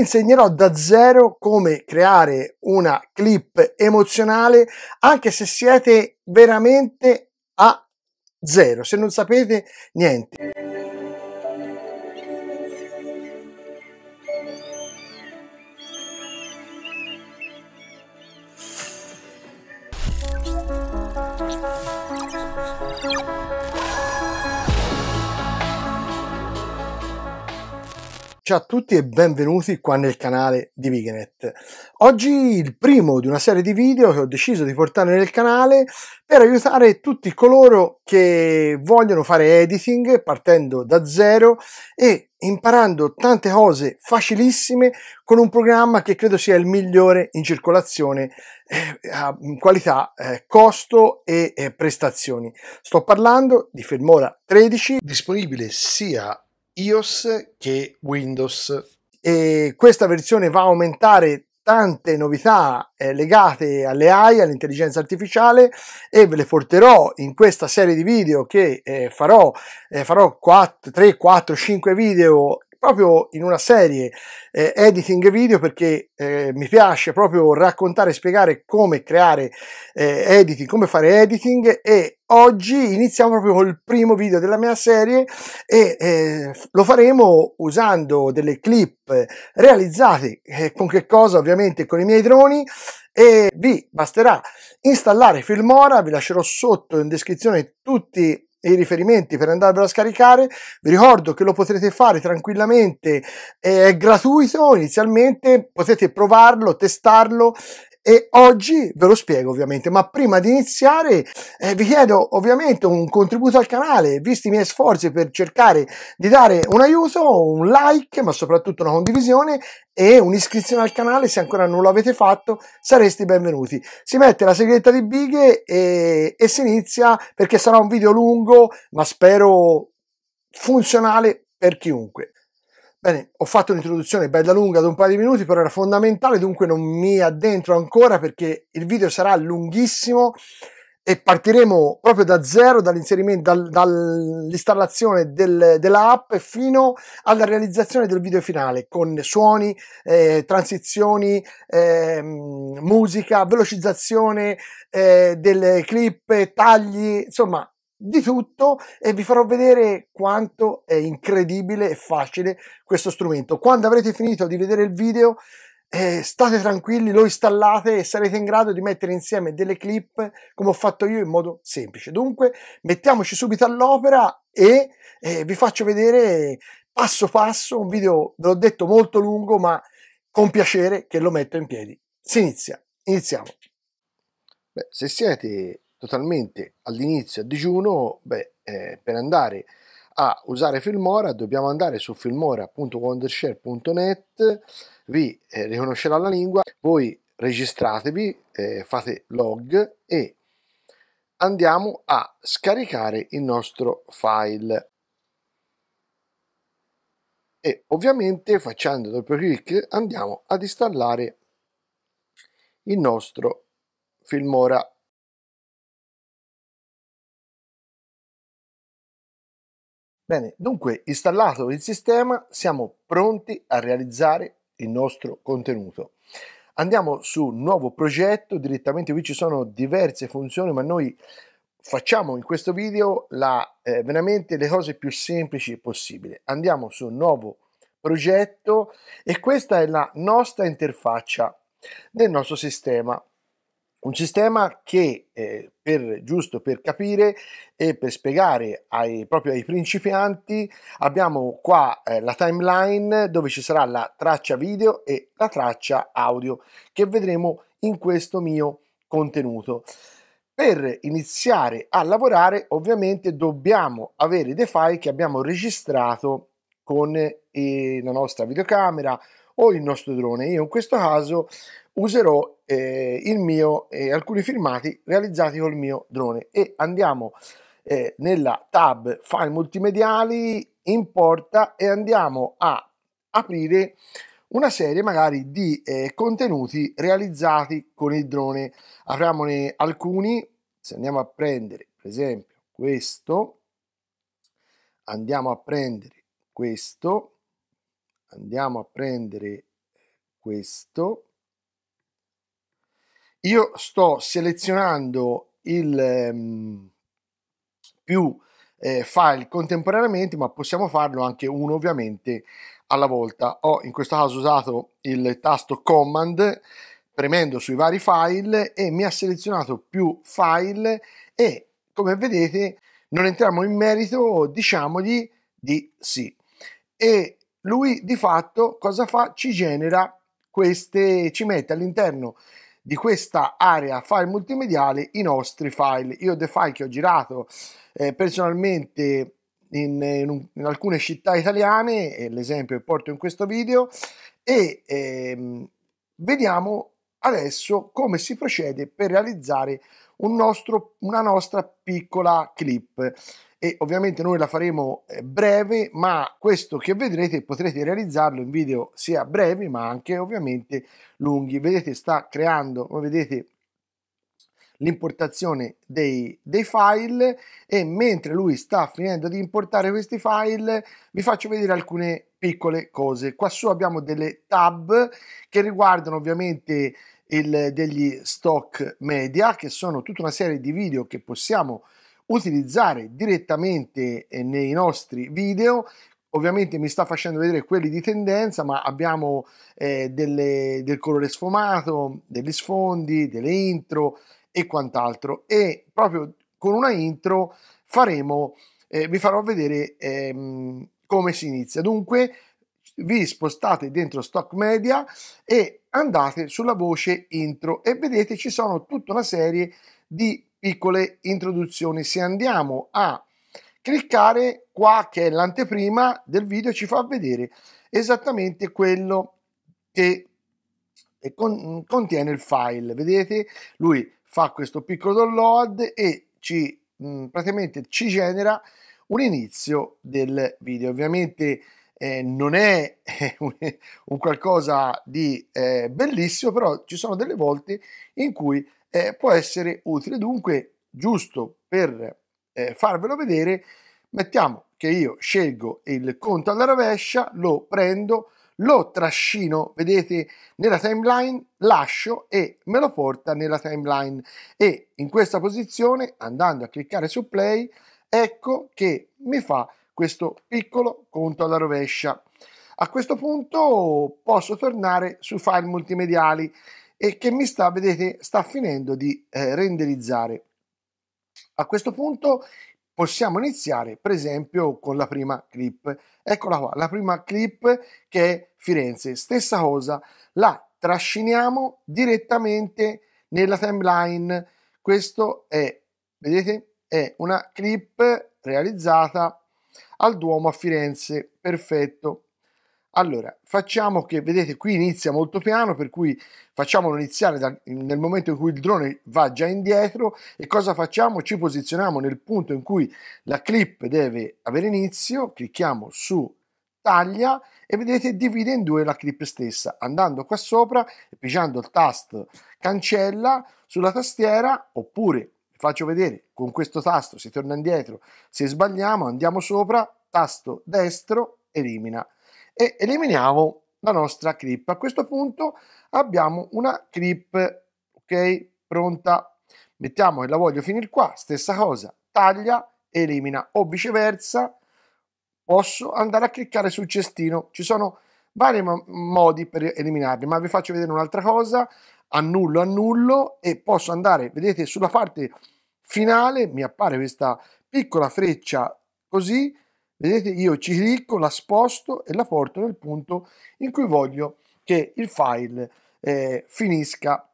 insegnerò da zero come creare una clip emozionale anche se siete veramente a zero, se non sapete niente. Ciao a tutti e benvenuti qua nel canale di Vigenet. Oggi il primo di una serie di video che ho deciso di portare nel canale per aiutare tutti coloro che vogliono fare editing partendo da zero e imparando tante cose facilissime con un programma che credo sia il migliore in circolazione eh, a qualità, eh, costo e eh, prestazioni. Sto parlando di Filmora 13, disponibile sia iOS che Windows. E questa versione va a aumentare tante novità eh, legate alle AI, all'intelligenza artificiale e ve le porterò in questa serie di video che eh, farò, eh, farò 4, 3, 4, 5 video proprio in una serie eh, editing video perché eh, mi piace proprio raccontare e spiegare come creare eh, editing, come fare editing e oggi iniziamo proprio col primo video della mia serie e eh, lo faremo usando delle clip realizzate eh, con che cosa ovviamente con i miei droni e vi basterà installare Filmora vi lascerò sotto in descrizione tutti e i riferimenti per andarvelo a scaricare vi ricordo che lo potrete fare tranquillamente eh, è gratuito inizialmente potete provarlo testarlo e oggi ve lo spiego ovviamente, ma prima di iniziare eh, vi chiedo ovviamente un contributo al canale, visti i miei sforzi per cercare di dare un aiuto, un like, ma soprattutto una condivisione e un'iscrizione al canale se ancora non l'avete fatto, sareste benvenuti. Si mette la segreta di bighe e, e si inizia perché sarà un video lungo, ma spero funzionale per chiunque. Bene, ho fatto un'introduzione bella lunga da un paio di minuti, però era fondamentale, dunque non mi addentro ancora perché il video sarà lunghissimo e partiremo proprio da zero, dall'inserimento, dal, dall'installazione del, dell'app fino alla realizzazione del video finale con suoni, eh, transizioni, eh, musica, velocizzazione eh, delle clip, tagli, insomma di tutto e vi farò vedere quanto è incredibile e facile questo strumento. Quando avrete finito di vedere il video eh, state tranquilli, lo installate e sarete in grado di mettere insieme delle clip come ho fatto io in modo semplice. Dunque mettiamoci subito all'opera e eh, vi faccio vedere passo passo un video, ve l'ho detto, molto lungo ma con piacere che lo metto in piedi. Si inizia, iniziamo. Beh, se siete totalmente all'inizio a digiuno, beh, eh, per andare a usare Filmora dobbiamo andare su filmora.wondershare.net, vi eh, riconoscerà la lingua, voi registratevi, eh, fate log e andiamo a scaricare il nostro file. E ovviamente facendo doppio clic andiamo ad installare il nostro Filmora Bene, dunque installato il sistema siamo pronti a realizzare il nostro contenuto. Andiamo su nuovo progetto, direttamente qui ci sono diverse funzioni ma noi facciamo in questo video la, eh, veramente le cose più semplici possibile. Andiamo su nuovo progetto e questa è la nostra interfaccia del nostro sistema. Un sistema che, eh, per, giusto per capire e per spiegare ai, proprio ai principianti, abbiamo qua eh, la timeline dove ci sarà la traccia video e la traccia audio che vedremo in questo mio contenuto. Per iniziare a lavorare ovviamente dobbiamo avere dei file che abbiamo registrato con eh, la nostra videocamera o il nostro drone. Io in questo caso userò eh, il mio, eh, alcuni filmati realizzati col mio drone e andiamo eh, nella tab file multimediali, importa e andiamo a aprire una serie magari di eh, contenuti realizzati con il drone. Apriamone alcuni, se andiamo a prendere per esempio questo, andiamo a prendere questo, andiamo a prendere eh, questo. Io sto selezionando il um, più eh, file contemporaneamente, ma possiamo farlo anche uno ovviamente alla volta. Ho in questo caso usato il tasto Command premendo sui vari file e mi ha selezionato più file e come vedete non entriamo in merito diciamogli di sì e lui di fatto cosa fa? Ci genera queste, ci mette all'interno di questa area file multimediale i nostri file. Io dei file che ho girato eh, personalmente in, in, in, alcune città italiane, eh, l'esempio che porto in questo video, e eh, vediamo adesso come si procede per realizzare un nostro, una nostra piccola clip e ovviamente noi la faremo eh, breve ma questo che vedrete potrete realizzarlo in video sia brevi ma anche ovviamente lunghi vedete sta creando come vedete l'importazione dei, dei, file e mentre lui sta finendo di importare questi file vi faccio vedere alcune piccole cose qua su abbiamo delle tab che riguardano ovviamente il, degli stock media, che sono tutta una serie di video che possiamo utilizzare direttamente eh, nei nostri video. Ovviamente mi sta facendo vedere quelli di tendenza, ma abbiamo eh, delle, del colore sfumato, degli sfondi, delle intro e quant'altro. E proprio con una intro faremo, eh, vi farò vedere ehm, come si inizia. Dunque, vi spostate dentro Stock Media e andate sulla voce intro e vedete ci sono tutta una serie di piccole introduzioni. Se andiamo a cliccare qua che è l'anteprima del video ci fa vedere esattamente quello che con, contiene il file. Vedete? Lui fa questo piccolo download e ci mh, praticamente ci genera un inizio del video. Ovviamente eh, non è eh, eh, un, qualcosa di eh, bellissimo, però ci sono delle volte in cui eh, può essere utile. Dunque, giusto per eh, farvelo vedere, mettiamo che io scelgo il conto alla rovescia, lo prendo, lo trascino, vedete, nella timeline, lascio e me lo porta nella timeline. E in questa posizione, andando a cliccare su play, ecco che mi fa questo piccolo conto alla rovescia. A questo punto posso tornare sui file multimediali e che mi sta, vedete, sta finendo di eh, renderizzare. A questo punto possiamo iniziare per esempio con la prima clip. Eccola qua, la prima clip che è Firenze. Stessa cosa, la trasciniamo direttamente nella timeline. Questo è, vedete, è una clip realizzata al Duomo a Firenze. Perfetto. Allora, facciamo che, vedete, qui inizia molto piano, per cui facciamolo iniziare da, nel momento in cui il drone va già indietro e cosa facciamo? Ci posizioniamo nel punto in cui la clip deve avere inizio, clicchiamo su taglia e vedete divide in due la clip stessa, andando qua sopra e pigiando il tasto cancella sulla tastiera oppure faccio vedere, con questo tasto si torna indietro, se sbagliamo andiamo sopra, tasto destro, elimina e eliminiamo la nostra clip. A questo punto abbiamo una clip, ok, pronta. Mettiamo che la voglio finire qua, stessa cosa, taglia, elimina o viceversa, posso andare a cliccare sul cestino. Ci sono vari modi per eliminarli, ma vi faccio vedere un'altra cosa annullo, annullo e posso andare, vedete sulla parte finale mi appare questa piccola freccia così, vedete io ci clicco, la sposto e la porto nel punto in cui voglio che il file eh, finisca.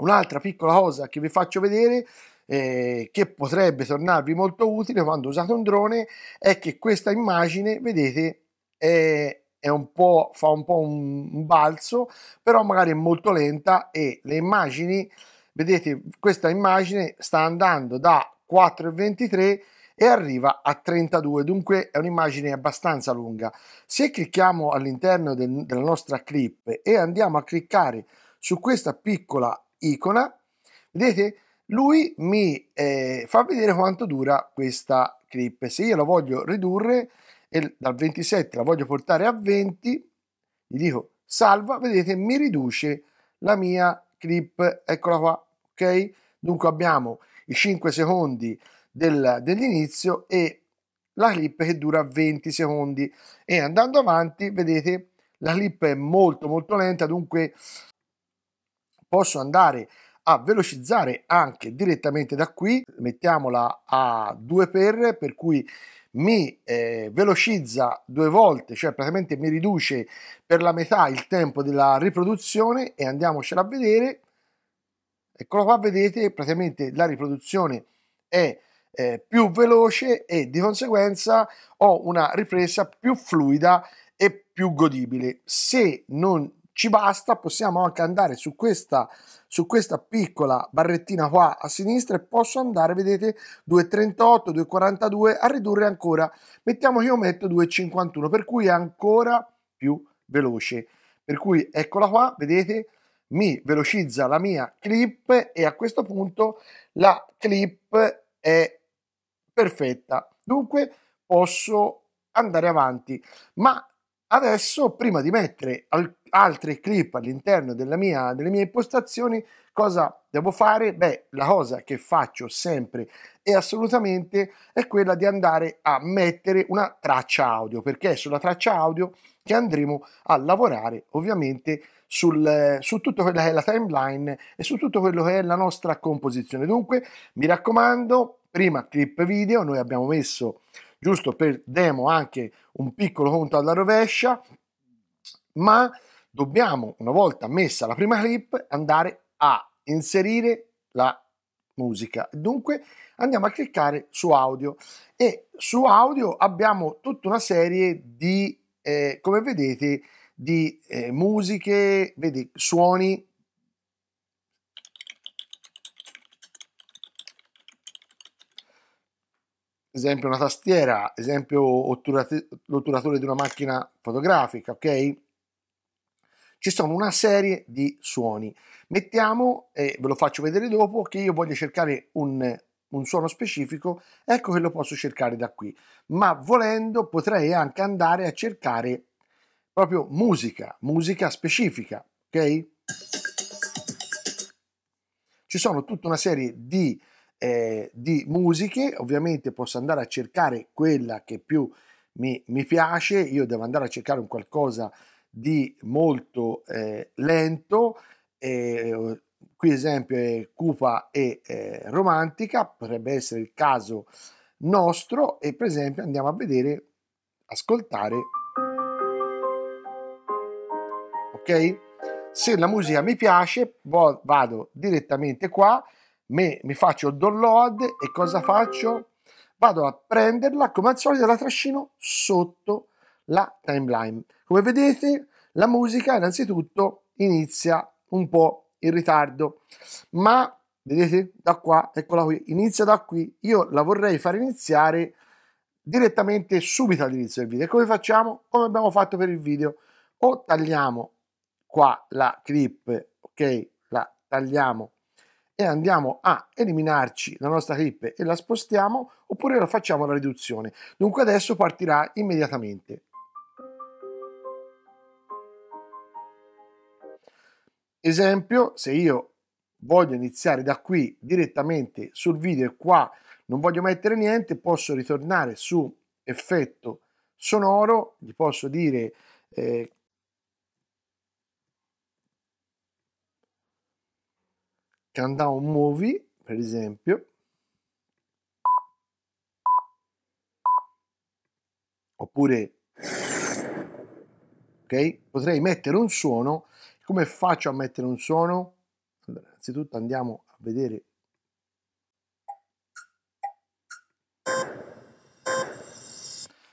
Un'altra piccola cosa che vi faccio vedere eh, che potrebbe tornarvi molto utile quando usate un drone è che questa immagine, vedete, è un po', fa un po' un, un balzo, però magari è molto lenta e le immagini, vedete questa immagine sta andando da 4,23 e arriva a 32 dunque è un'immagine abbastanza lunga se clicchiamo all'interno del, della nostra clip e andiamo a cliccare su questa piccola icona vedete lui mi eh, fa vedere quanto dura questa clip se io la voglio ridurre e dal 27 la voglio portare a 20, gli dico salva, vedete mi riduce la mia clip, eccola qua, ok? Dunque abbiamo i 5 secondi del, dell'inizio e la clip che dura 20 secondi e andando avanti vedete la clip è molto molto lenta dunque posso andare a velocizzare anche direttamente da qui mettiamola a 2 per per cui mi eh, velocizza due volte, cioè praticamente mi riduce per la metà il tempo della riproduzione e andiamocela a vedere. Eccolo qua, vedete, praticamente la riproduzione è eh, più veloce e di conseguenza ho una ripresa più fluida e più godibile. Se non ci basta, possiamo anche andare su questa, su questa piccola barrettina qua a sinistra e posso andare, vedete, 2,38, 2,42 a ridurre ancora, mettiamo che io metto 2,51, per cui è ancora più veloce. Per cui eccola qua, vedete, mi velocizza la mia clip e a questo punto la clip è perfetta. Dunque posso andare avanti, ma adesso prima di mettere alcune altre clip all'interno mia, delle mie impostazioni, cosa devo fare? Beh, la cosa che faccio sempre e assolutamente è quella di andare a mettere una traccia audio, perché è sulla traccia audio che andremo a lavorare ovviamente sul, su tutto quello che è la timeline e su tutto quello che è la nostra composizione. Dunque, mi raccomando, prima clip video, noi abbiamo messo giusto per demo anche un piccolo conto alla rovescia, ma dobbiamo, una volta messa la prima clip, andare a inserire la musica. Dunque andiamo a cliccare su audio e su audio abbiamo tutta una serie di, eh, come vedete, di eh, musiche, vedi, suoni. Esempio una tastiera, esempio l'otturatore di una macchina fotografica, ok? ci sono una serie di suoni. Mettiamo, e ve lo faccio vedere dopo, che io voglio cercare un, un suono specifico, ecco che lo posso cercare da qui. Ma volendo potrei anche andare a cercare proprio musica, musica specifica, ok? Ci sono tutta una serie di, eh, di musiche, ovviamente posso andare a cercare quella che più mi, mi piace, io devo andare a cercare un qualcosa di molto eh, lento, eh, qui esempio è cupa e eh, romantica, potrebbe essere il caso nostro e per esempio andiamo a vedere, ascoltare, ok? Se la musica mi piace vado direttamente qua, me, mi faccio download e cosa faccio? Vado a prenderla come al solito la trascino sotto la timeline come vedete la musica innanzitutto inizia un po' in ritardo, ma vedete da qua, eccola qui, inizia da qui, io la vorrei far iniziare direttamente subito all'inizio del video. E come facciamo? Come abbiamo fatto per il video, o tagliamo qua la clip, ok, la tagliamo e andiamo a eliminarci la nostra clip e la spostiamo oppure la facciamo la riduzione. Dunque adesso partirà immediatamente. Esempio, se io voglio iniziare da qui direttamente sul video e qua non voglio mettere niente, posso ritornare su effetto sonoro, gli posso dire eh, countdown movie, per esempio, oppure ok? potrei mettere un suono come faccio a mettere un suono? Allora, innanzitutto andiamo a vedere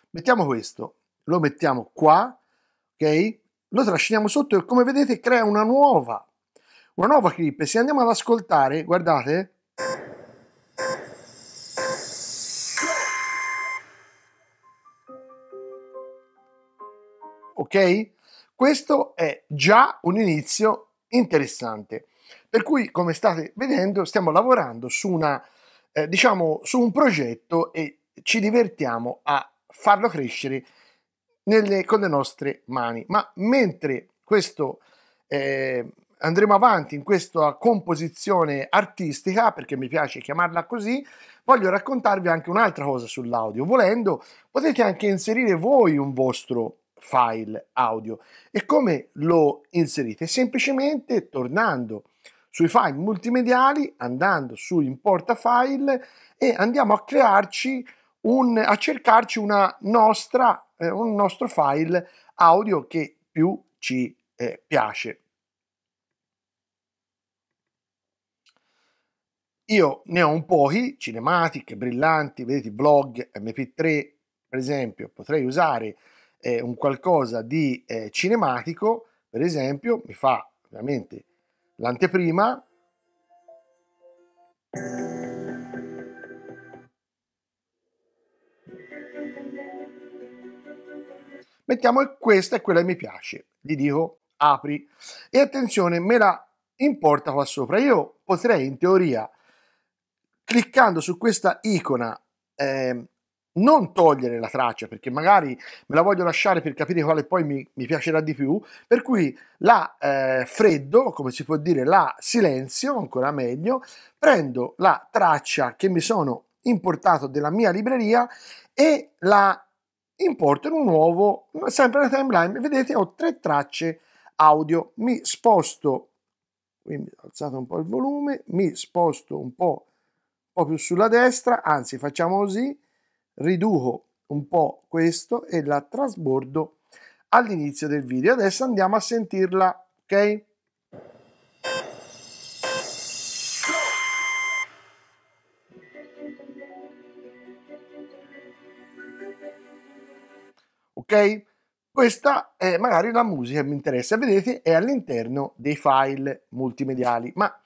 Mettiamo questo, lo mettiamo qua, ok? Lo trasciniamo sotto e come vedete crea una nuova, una nuova clip. Se andiamo ad ascoltare, guardate, ok? Questo è già un inizio interessante. Per cui, come state vedendo, stiamo lavorando su, una, eh, diciamo, su un progetto e ci divertiamo a farlo crescere nelle, con le nostre mani. Ma mentre questo eh, andremo avanti in questa composizione artistica, perché mi piace chiamarla così, voglio raccontarvi anche un'altra cosa sull'audio. Volendo, potete anche inserire voi un vostro file audio. E come lo inserite? Semplicemente tornando sui file multimediali, andando su importa file e andiamo a crearci un, a cercarci una nostra, eh, un nostro file audio che più ci eh, piace. Io ne ho un pochi, cinematic, brillanti, vedete, vlog, mp3 per esempio, potrei usare eh, un qualcosa di eh, cinematico, per esempio, mi fa ovviamente l'anteprima. Mettiamo che questa è quella che mi piace, gli dico apri e attenzione me la importa qua sopra. Io potrei in teoria cliccando su questa icona eh, non togliere la traccia perché magari me la voglio lasciare per capire quale poi mi, mi piacerà di più, per cui la eh, freddo, come si può dire, la silenzio, ancora meglio, prendo la traccia che mi sono importato della mia libreria e la importo in un nuovo, sempre la timeline, vedete ho tre tracce audio, mi sposto, quindi alzate un po' il volume, mi sposto un po', un po' più sulla destra, anzi facciamo così, riduco un po' questo e la trasbordo all'inizio del video. Adesso andiamo a sentirla, ok? Ok? Questa è magari la musica che mi interessa, vedete è all'interno dei file multimediali, ma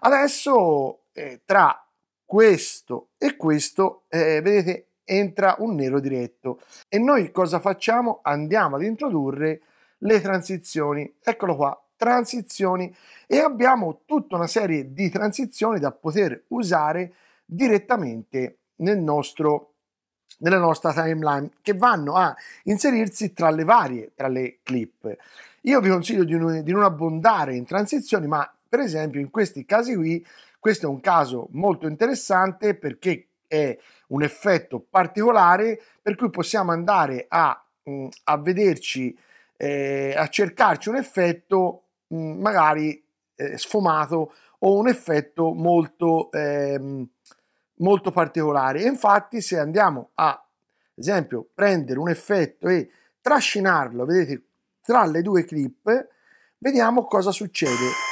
adesso eh, tra questo e questo, eh, vedete entra un nero diretto e noi cosa facciamo? Andiamo ad introdurre le transizioni, eccolo qua, transizioni e abbiamo tutta una serie di transizioni da poter usare direttamente nel nostro nella nostra timeline che vanno a inserirsi tra le varie, tra le clip. Io vi consiglio di non, di non, abbondare in transizioni, ma per esempio in questi casi qui, questo è un caso molto interessante perché è un effetto particolare per cui possiamo andare a, mm, a vederci, eh, a cercarci un effetto mh, mm, magari eh, sfumato o un effetto molto, eh, molto particolare. E infatti se andiamo a, ad esempio, prendere un effetto e trascinarlo, vedete, tra le due clip, vediamo cosa succede.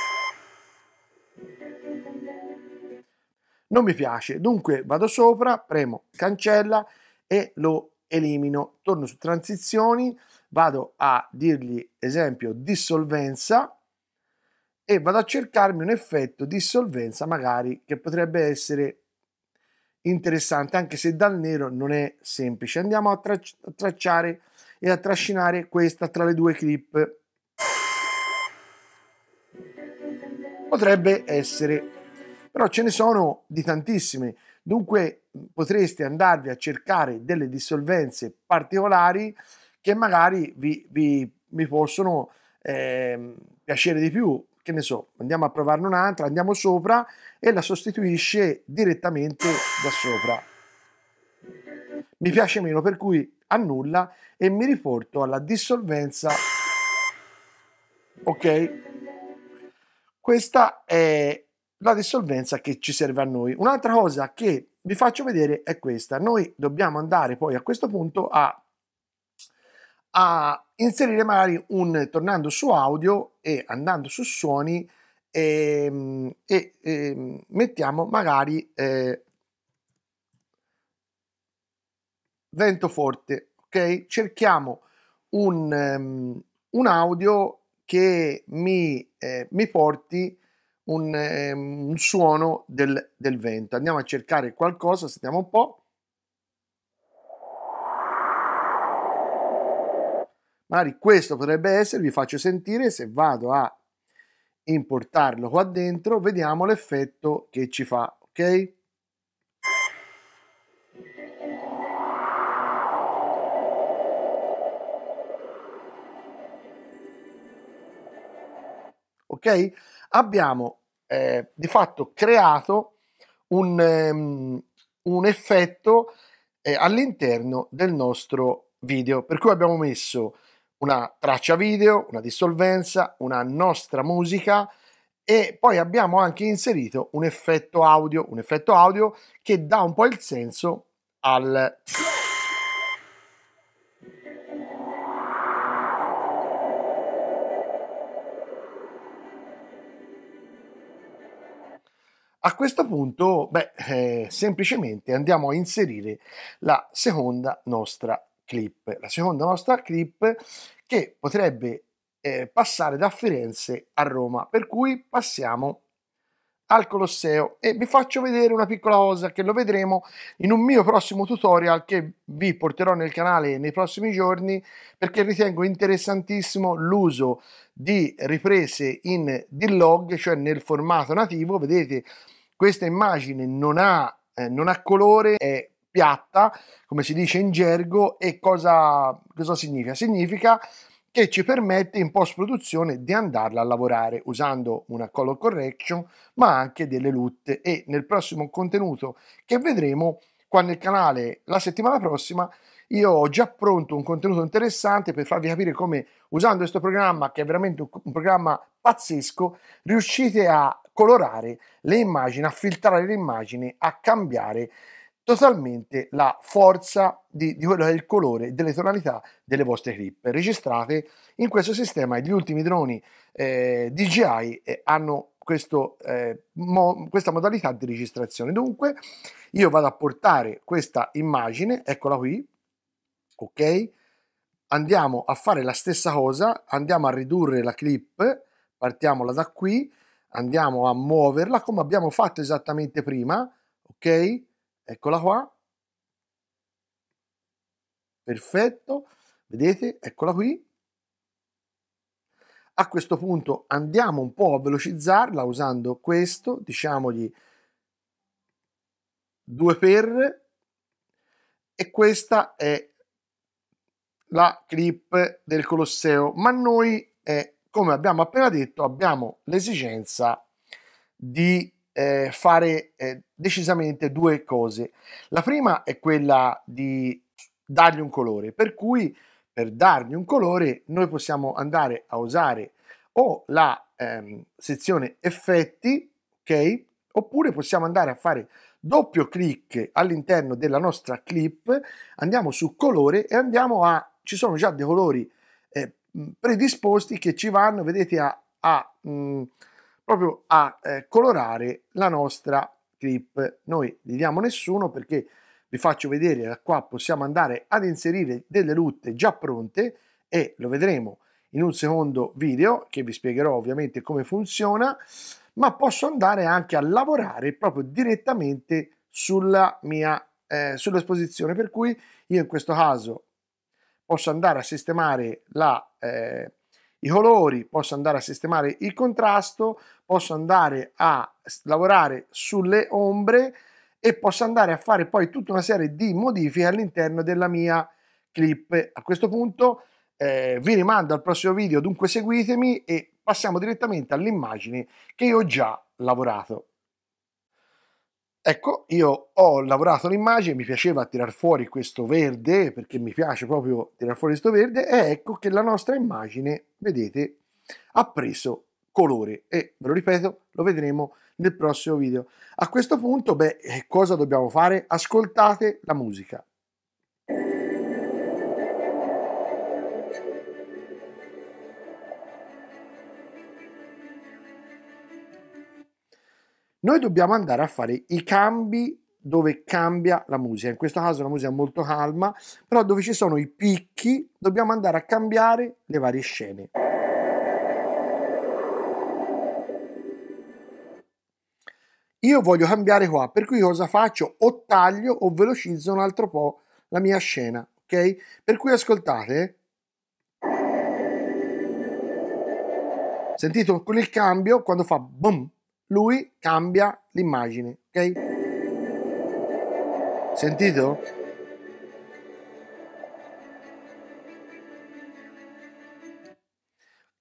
non mi piace. Dunque vado sopra, premo cancella e lo elimino. Torno su transizioni, vado a dirgli esempio dissolvenza e vado a cercarmi un effetto dissolvenza magari che potrebbe essere interessante anche se dal nero non è semplice. Andiamo a, trac a tracciare e a trascinare questa tra le due clip. Potrebbe essere però ce ne sono di tantissime, dunque potreste andarvi a cercare delle dissolvenze particolari che magari vi, vi, vi possono eh, piacere di più, che ne so, andiamo a provarne un'altra, andiamo sopra e la sostituisce direttamente da sopra. Mi piace meno, per cui annulla e mi riporto alla dissolvenza. Ok? Questa è la dissolvenza che ci serve a noi. Un'altra cosa che vi faccio vedere è questa. Noi dobbiamo andare poi a questo punto a, a inserire magari un, tornando su audio e andando su suoni ehm, e, e, ehm, e mettiamo magari eh, vento forte, ok? Cerchiamo un, um, un audio che mi, eh, mi porti un, eh, un suono del, del vento. Andiamo a cercare qualcosa, sentiamo un po'. magari questo potrebbe essere, vi faccio sentire, se vado a importarlo qua dentro, vediamo l'effetto che ci fa, ok? Ok? Abbiamo eh, di fatto creato un, um, un effetto eh, all'interno del nostro video, per cui abbiamo messo una traccia video, una dissolvenza, una nostra musica e poi abbiamo anche inserito un effetto audio, un effetto audio che dà un po' il senso al... A questo punto, beh, eh, semplicemente andiamo a inserire la seconda nostra clip, la seconda nostra clip che potrebbe eh, passare da Firenze a Roma, per cui passiamo al Colosseo e vi faccio vedere una piccola cosa che lo vedremo in un mio prossimo tutorial che vi porterò nel canale nei prossimi giorni perché ritengo interessantissimo l'uso di riprese in D-Log, cioè nel formato nativo, vedete questa immagine non ha, eh, non ha colore, è piatta, come si dice in gergo, e cosa, cosa significa? Significa e ci permette in post produzione di andarla a lavorare usando una color correction ma anche delle lutte e nel prossimo contenuto che vedremo qua nel canale la settimana prossima io ho già pronto un contenuto interessante per farvi capire come usando questo programma che è veramente un programma pazzesco riuscite a colorare le immagini a filtrare le immagini a cambiare totalmente la forza di, di quello che è il colore e delle tonalità delle vostre clip registrate in questo sistema gli ultimi droni eh, DJI eh, hanno questo, eh, mo, questa modalità di registrazione dunque io vado a portare questa immagine eccola qui ok andiamo a fare la stessa cosa andiamo a ridurre la clip partiamola da qui andiamo a muoverla come abbiamo fatto esattamente prima ok eccola qua, perfetto, vedete, eccola qui. A questo punto andiamo un po' a velocizzarla usando questo, diciamogli 2 per, e questa è la clip del Colosseo, ma noi, eh, come abbiamo appena detto, abbiamo l'esigenza di eh, fare eh, decisamente due cose. La prima è quella di dargli un colore, per cui per dargli un colore noi possiamo andare a usare o la ehm, sezione effetti, ok? Oppure possiamo andare a fare doppio clic all'interno della nostra clip, andiamo su colore e andiamo a ci sono già dei colori eh, predisposti che ci vanno, vedete a, a mh, mm, proprio a eh, colorare la nostra clip. Noi gli diamo nessuno perché vi faccio vedere da qua possiamo andare ad inserire delle lutte già pronte e lo vedremo in un secondo video che vi spiegherò ovviamente come funziona ma posso andare anche a lavorare proprio direttamente sulla mia eh, sull'esposizione per cui io in questo caso posso andare a sistemare la, eh, i colori posso andare a sistemare il contrasto posso andare a lavorare sulle ombre e posso andare a fare poi tutta una serie di modifiche all'interno della mia clip. A questo punto eh, vi rimando al prossimo video, dunque seguitemi e passiamo direttamente all'immagine che io ho già lavorato. Ecco, io ho lavorato l'immagine, mi piaceva tirar fuori questo verde, perché mi piace proprio tirar fuori questo verde, e ecco che la nostra immagine, vedete, ha preso colori e ve lo ripeto lo vedremo nel prossimo video a questo punto beh eh, cosa dobbiamo fare ascoltate la musica noi dobbiamo andare a fare i cambi dove cambia la musica, in questo caso la musica è molto calma, però dove ci sono i picchi dobbiamo andare a cambiare le varie scene. Io voglio cambiare qua, per cui cosa faccio? O taglio o velocizzo un altro po' la mia scena, ok? Per cui ascoltate. Sentito con il cambio, quando fa boom, lui cambia l'immagine, ok? Sentito?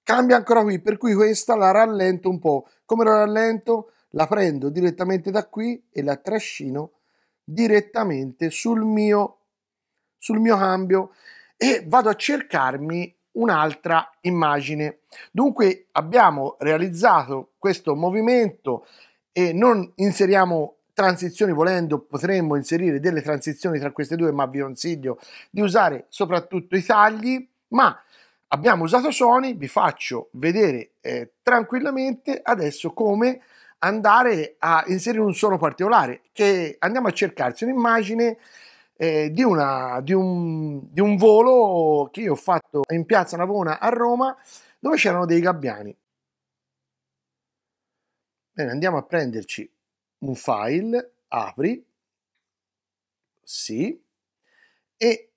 Cambia ancora qui, per cui questa la rallento un po'. Come la rallento? la prendo direttamente da qui e la trascino direttamente sul mio, sul mio cambio e vado a cercarmi un'altra immagine. Dunque abbiamo realizzato questo movimento e non inseriamo transizioni volendo potremmo inserire delle transizioni tra queste due ma vi consiglio di usare soprattutto i tagli ma abbiamo usato Sony vi faccio vedere eh, tranquillamente adesso come andare a inserire un suono particolare, che andiamo a cercarsi un'immagine eh, di, una, di, un, di un volo che io ho fatto in piazza Navona a Roma, dove c'erano dei gabbiani. Bene, andiamo a prenderci un file, apri, sì, e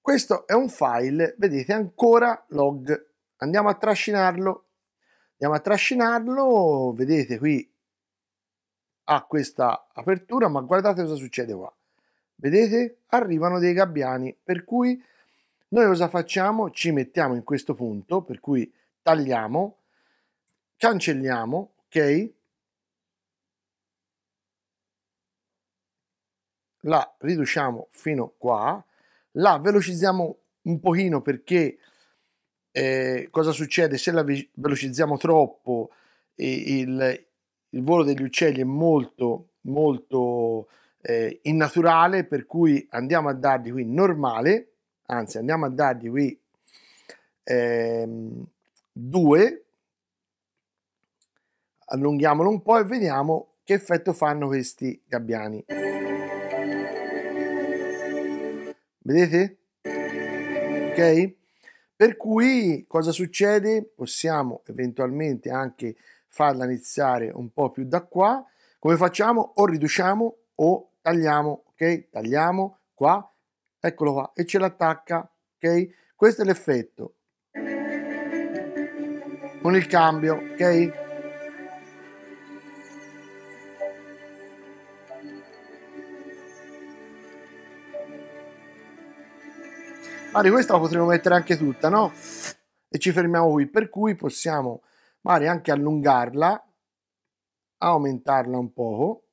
questo è un file, vedete, ancora log. Andiamo a trascinarlo andiamo a trascinarlo vedete qui ha questa apertura ma guardate cosa succede qua vedete arrivano dei gabbiani per cui noi cosa facciamo ci mettiamo in questo punto per cui tagliamo cancelliamo ok la riduciamo fino qua la velocizziamo un pochino perché eh, cosa succede se la velocizziamo troppo e il, il, volo degli uccelli è molto molto eh, innaturale per cui andiamo a dargli qui normale anzi andiamo a dargli qui 2 ehm, allunghiamolo un po' e vediamo che effetto fanno questi gabbiani. Vedete? Ok? Per cui cosa succede? Possiamo eventualmente anche farla iniziare un po' più da qua. Come facciamo? O riduciamo o tagliamo, ok? Tagliamo qua, eccolo qua, e ce l'attacca, ok? Questo è l'effetto con il cambio, ok? Mari, questa la potremmo mettere anche tutta, no? E ci fermiamo qui, per cui possiamo, Mari, anche allungarla, aumentarla un poco,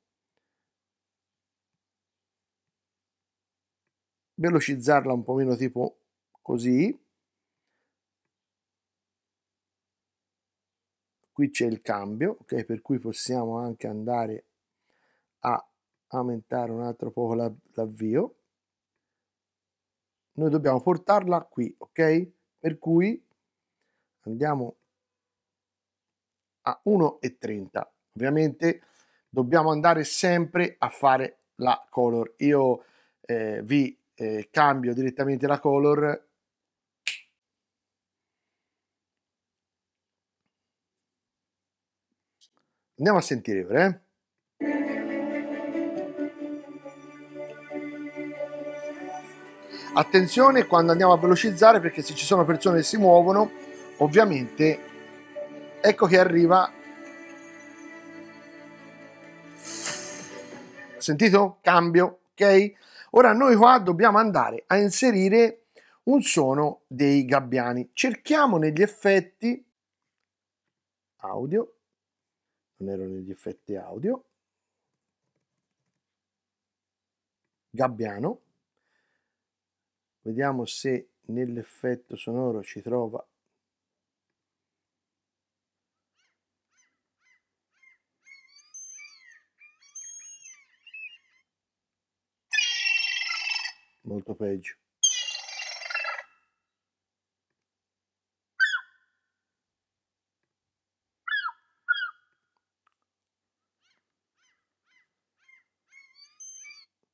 velocizzarla un po' meno tipo così, qui c'è il cambio, ok? Per cui possiamo anche andare a aumentare un altro poco l'avvio, noi dobbiamo portarla qui, ok? Per cui andiamo a 1,30. Ovviamente dobbiamo andare sempre a fare la color. Io eh, vi eh, cambio direttamente la color Andiamo a sentire ora. Eh? Attenzione quando andiamo a velocizzare perché se ci sono persone che si muovono, ovviamente ecco che arriva. Sentito? Cambio, ok? Ora noi qua dobbiamo andare a inserire un suono dei gabbiani. Cerchiamo negli effetti audio, non ero negli effetti audio, gabbiano, Vediamo se nell'effetto sonoro ci trova molto peggio.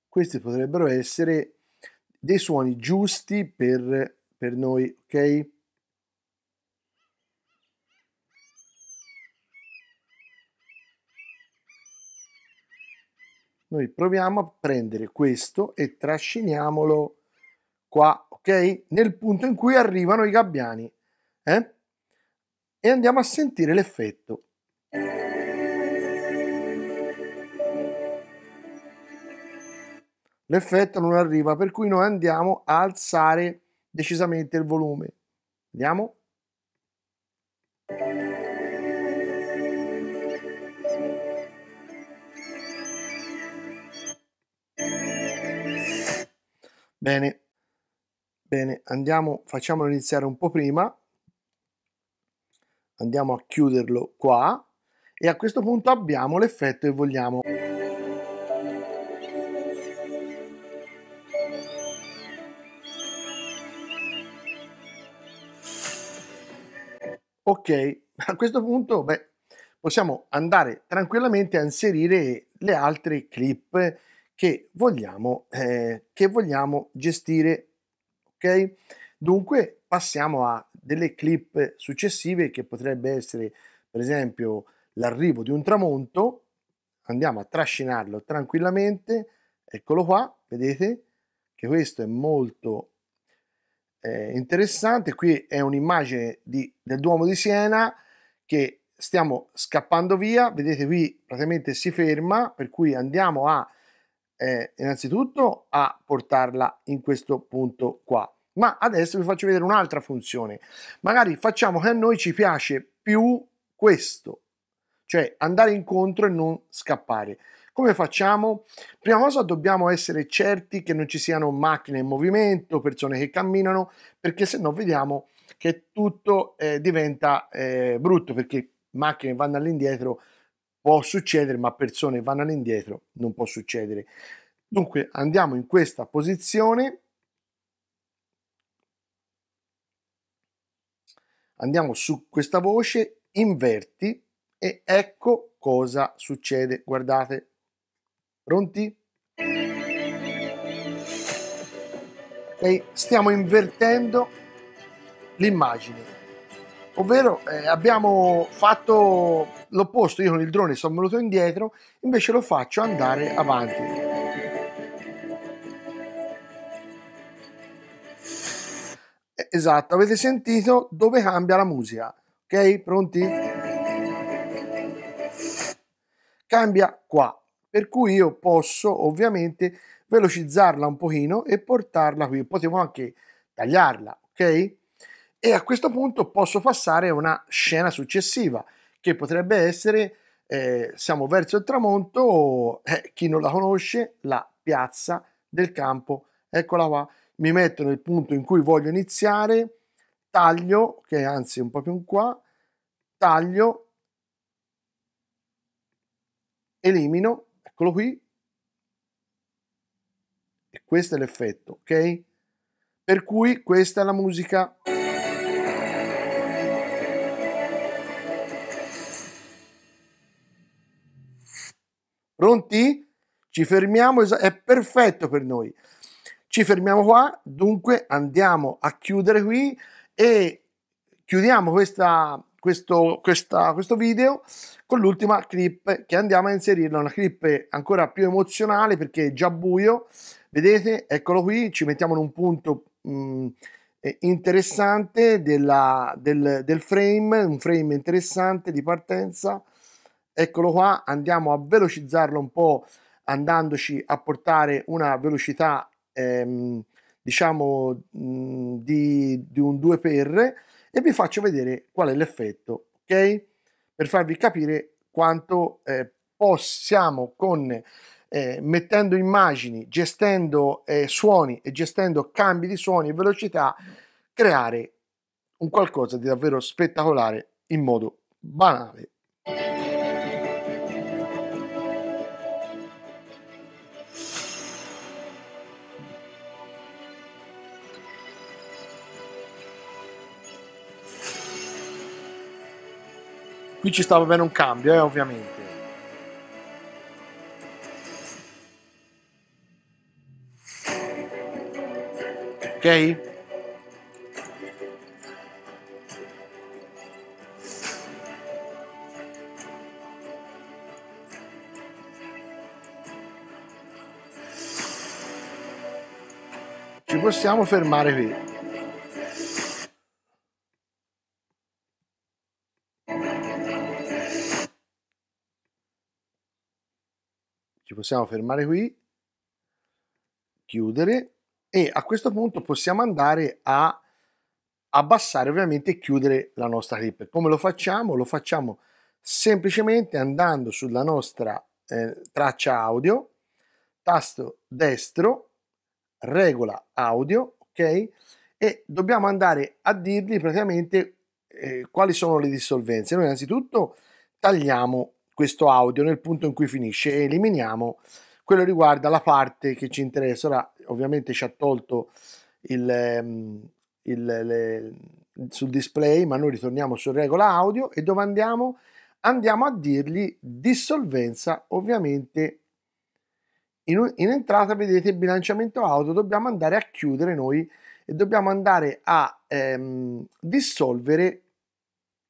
Questi potrebbero essere dei suoni giusti per, per noi, ok? Noi proviamo a prendere questo e trasciniamolo qua, ok? Nel punto in cui arrivano i gabbiani, eh? E andiamo a sentire l'effetto. l'effetto non arriva, per cui noi andiamo a alzare decisamente il volume. Vediamo. Bene, bene, andiamo, facciamolo iniziare un po' prima, andiamo a chiuderlo qua e a questo punto abbiamo l'effetto che vogliamo. Ok, a questo punto beh, possiamo andare tranquillamente a inserire le altre clip che vogliamo, eh, che vogliamo gestire. Ok, dunque passiamo a delle clip successive che potrebbe essere per esempio l'arrivo di un tramonto. Andiamo a trascinarlo tranquillamente. Eccolo qua, vedete che questo è molto eh, interessante. Qui è un'immagine di, del Duomo di Siena che stiamo scappando via. Vedete qui praticamente si ferma, per cui andiamo a eh, innanzitutto a portarla in questo punto qua. Ma adesso vi faccio vedere un'altra funzione. Magari facciamo che a noi ci piace più questo, cioè andare incontro e non scappare. Come facciamo? Prima cosa dobbiamo essere certi che non ci siano macchine in movimento, persone che camminano, perché se no vediamo che tutto eh, diventa eh, brutto, perché macchine vanno all'indietro può succedere, ma persone vanno all'indietro non può succedere. Dunque andiamo in questa posizione, andiamo su questa voce, inverti e ecco cosa succede, guardate. Pronti? Ok, Stiamo invertendo l'immagine, ovvero eh, abbiamo fatto l'opposto, io con il drone sono venuto indietro, invece lo faccio andare avanti. Eh, esatto, avete sentito dove cambia la musica, ok? Pronti? Cambia qua, per cui io posso ovviamente velocizzarla un pochino e portarla qui, potevo anche tagliarla, ok? E a questo punto posso passare a una scena successiva, che potrebbe essere, eh, siamo verso il tramonto, eh, chi non la conosce, la piazza del campo, eccola qua, mi metto nel punto in cui voglio iniziare, taglio, che okay, anzi un po' più in qua, taglio, elimino Eccolo qui. E questo è l'effetto, ok? Per cui questa è la musica. Pronti? Ci fermiamo, è perfetto per noi. Ci fermiamo qua, dunque andiamo a chiudere qui e chiudiamo questa questo, questa, questo video con l'ultima clip che andiamo a inserirla, una clip ancora più emozionale perché è già buio, vedete, eccolo qui, ci mettiamo in un punto mh, mm, eh, interessante della, del, del frame, un frame interessante di partenza, eccolo qua, andiamo a velocizzarlo un po' andandoci a portare una velocità ehm, diciamo mh, mm, di, di un 2x e vi faccio vedere qual è l'effetto, ok? Per farvi capire quanto eh, possiamo con eh, mettendo immagini, gestendo eh, suoni e gestendo cambi di suoni e velocità creare un qualcosa di davvero spettacolare in modo banale. Qui ci stava bene un cambio, eh, ovviamente. Ok? Ci possiamo fermare qui. possiamo fermare qui, chiudere e a questo punto possiamo andare a abbassare ovviamente e chiudere la nostra clip. Come lo facciamo? Lo facciamo semplicemente andando sulla nostra eh, traccia audio, tasto destro, regola audio, ok? E dobbiamo andare a dirgli praticamente eh, quali sono le dissolvenze. Noi innanzitutto tagliamo questo audio nel punto in cui finisce e eliminiamo quello riguarda la parte che ci interessa. Ora, ovviamente ci ha tolto il, ehm, il le, sul display, ma noi ritorniamo su regola audio e dove andiamo? Andiamo a dirgli dissolvenza, ovviamente in, in entrata vedete bilanciamento audio, dobbiamo andare a chiudere noi e dobbiamo andare a ehm, dissolvere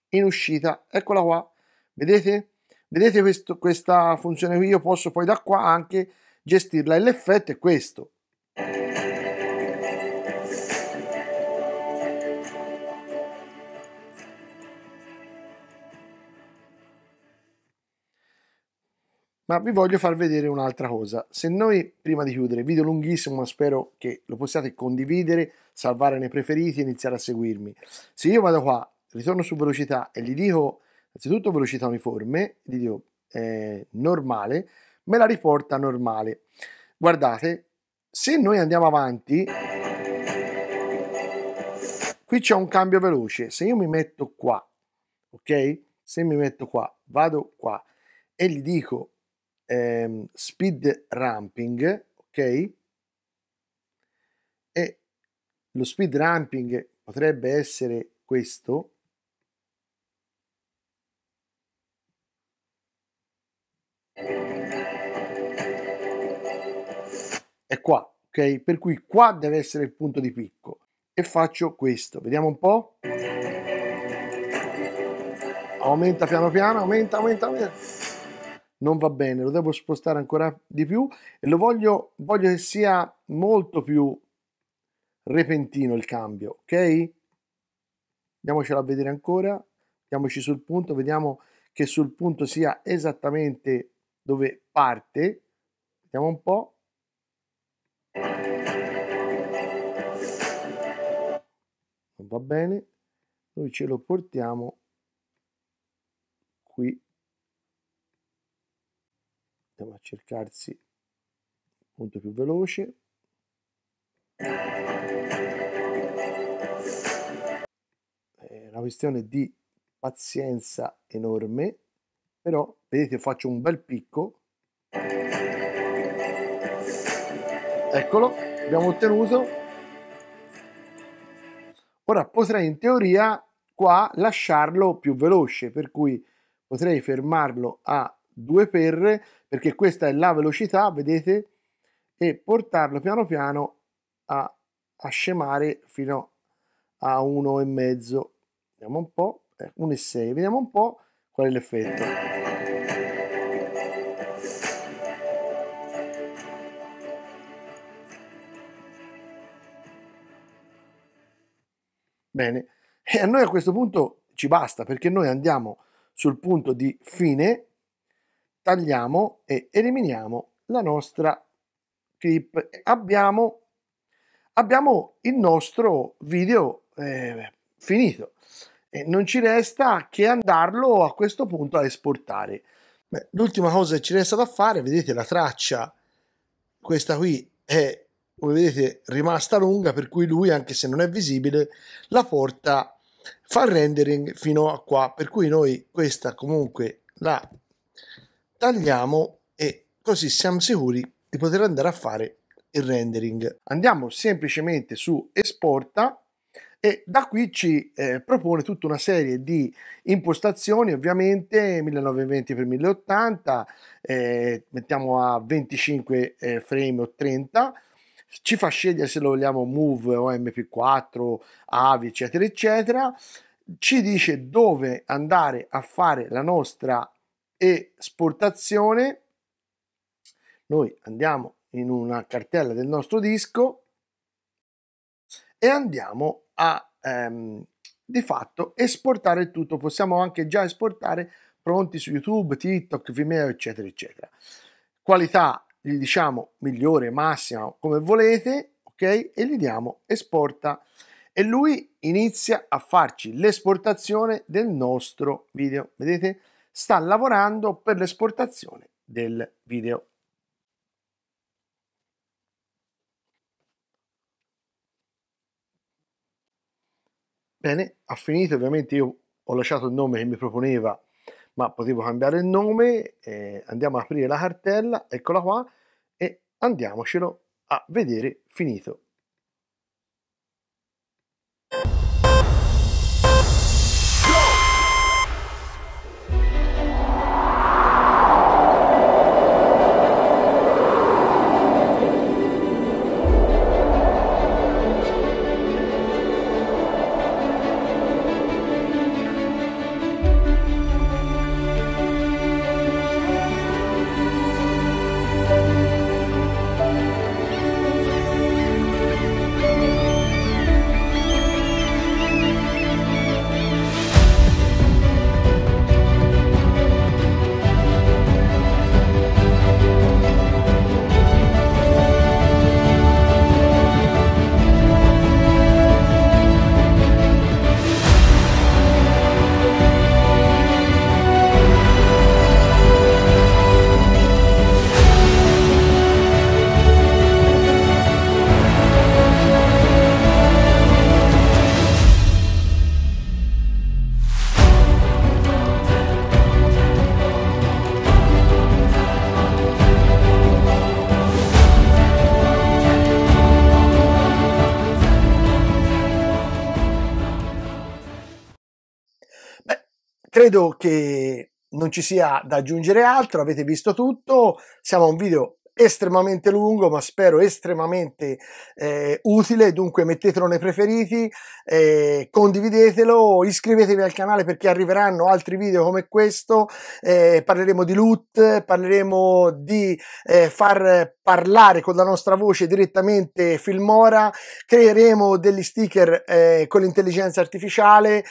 in uscita, eccola qua, vedete? Vedete questo, questa funzione qui, io posso poi da qua anche gestirla e l'effetto è questo. Ma vi voglio far vedere un'altra cosa. Se noi, prima di chiudere, video lunghissimo, ma spero che lo possiate condividere, salvare nei preferiti e iniziare a seguirmi. Se io vado qua, ritorno su velocità e gli dico Innanzitutto velocità uniforme, gli dico eh, normale, me la riporta normale. Guardate, se noi andiamo avanti, qui c'è un cambio veloce. Se io mi metto qua, ok? Se mi metto qua, vado qua e gli dico ehm, speed ramping, ok? E lo speed ramping potrebbe essere questo, è qua, ok? Per cui qua deve essere il punto di picco e faccio questo, vediamo un po'. Aumenta piano piano, aumenta, aumenta, aumenta. Non va bene, lo devo spostare ancora di più e lo voglio, voglio che sia molto più repentino il cambio, ok? Andiamocelo a vedere ancora, andiamoci sul punto, vediamo che sul punto sia esattamente dove parte, vediamo un po', va bene noi ce lo portiamo qui andiamo a cercarsi il punto più veloce è una questione di pazienza enorme però vedete faccio un bel picco Eccolo, abbiamo ottenuto. Ora potrei in teoria qua lasciarlo più veloce, per cui potrei fermarlo a 2 per, perché questa è la velocità, vedete, e portarlo piano piano a, a scemare fino a 1,5. Vediamo un po', 1,6, eh, vediamo un po' qual è l'effetto. Bene, e a noi a questo punto ci basta perché noi andiamo sul punto di fine, tagliamo e eliminiamo la nostra clip. Abbiamo, abbiamo il nostro video eh, finito e non ci resta che andarlo a questo punto a esportare. l'ultima cosa che ci resta da fare, vedete la traccia, questa qui è come vedete rimasta lunga per cui lui anche se non è visibile la porta fa il rendering fino a qua per cui noi questa comunque la tagliamo e così siamo sicuri di poter andare a fare il rendering andiamo semplicemente su esporta e da qui ci eh, propone tutta una serie di impostazioni ovviamente 1920x1080 eh, mettiamo a 25 eh, frame o 30 ci fa scegliere se lo vogliamo Move o MP4, AVI, eccetera, eccetera, ci dice dove andare a fare la nostra esportazione. Noi andiamo in una cartella del nostro disco e andiamo a ehm, di fatto esportare tutto. Possiamo anche già esportare pronti su YouTube, TikTok, Vimeo, eccetera, eccetera. Qualità gli diciamo migliore, massima, come volete, ok? E gli diamo esporta e lui inizia a farci l'esportazione del nostro video. Vedete? Sta lavorando per l'esportazione del video. Bene, ha finito, ovviamente io ho lasciato il nome che mi proponeva ma potevo cambiare il nome, eh, andiamo a aprire la cartella, eccola qua, e andiamocelo a vedere finito. credo che non ci sia da aggiungere altro, avete visto tutto, siamo a un video estremamente lungo, ma spero estremamente eh, utile. Dunque mettetelo nei preferiti, eh, condividetelo, iscrivetevi al canale perché arriveranno altri video come questo. Eh, parleremo di loot, parleremo di eh, far parlare con la nostra voce direttamente Filmora, creeremo degli sticker eh, con l'intelligenza artificiale,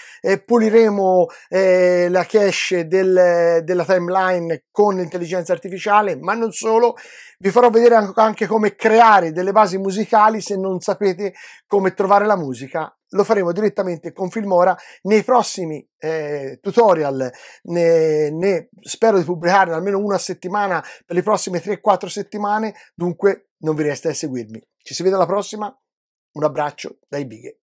puliremo eh, la cache del, della timeline con l'intelligenza artificiale, ma non solo vi farò vedere anche come creare delle basi musicali se non sapete come trovare la musica. Lo faremo direttamente con Filmora nei prossimi eh, tutorial. Ne, ne spero di pubblicare almeno una settimana per le prossime 3-4 settimane. Dunque, non vi resta a seguirmi. Ci si vede alla prossima. Un abbraccio dai bighe.